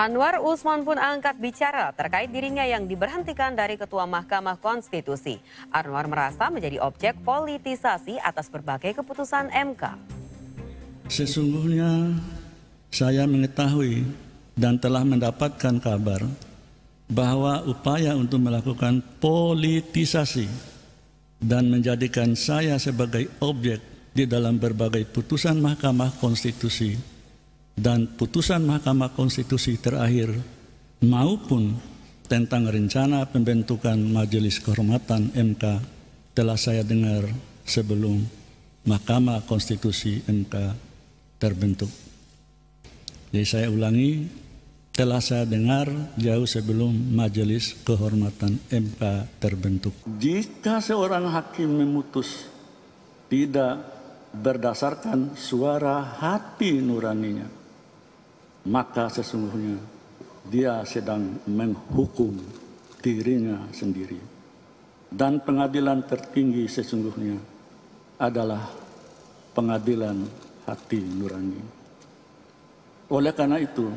Anwar Usman pun angkat bicara terkait dirinya yang diberhentikan dari Ketua Mahkamah Konstitusi. Anwar merasa menjadi objek politisasi atas berbagai keputusan MK. Sesungguhnya saya mengetahui dan telah mendapatkan kabar bahwa upaya untuk melakukan politisasi dan menjadikan saya sebagai objek di dalam berbagai putusan Mahkamah Konstitusi dan putusan Mahkamah Konstitusi terakhir maupun tentang rencana pembentukan Majelis Kehormatan MK telah saya dengar sebelum Mahkamah Konstitusi MK terbentuk. Jadi saya ulangi, telah saya dengar jauh sebelum Majelis Kehormatan MK terbentuk. Jika seorang hakim memutus tidak berdasarkan suara hati nuraninya, maka sesungguhnya dia sedang menghukum dirinya sendiri. Dan pengadilan tertinggi sesungguhnya adalah pengadilan hati nurani. Oleh karena itu,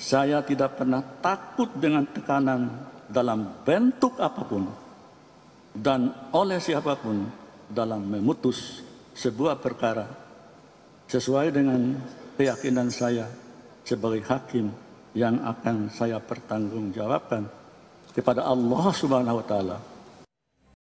saya tidak pernah takut dengan tekanan dalam bentuk apapun dan oleh siapapun dalam memutus sebuah perkara sesuai dengan keyakinan saya sebagai hakim yang akan saya pertanggungjawabkan kepada Allah Subhanahu wa taala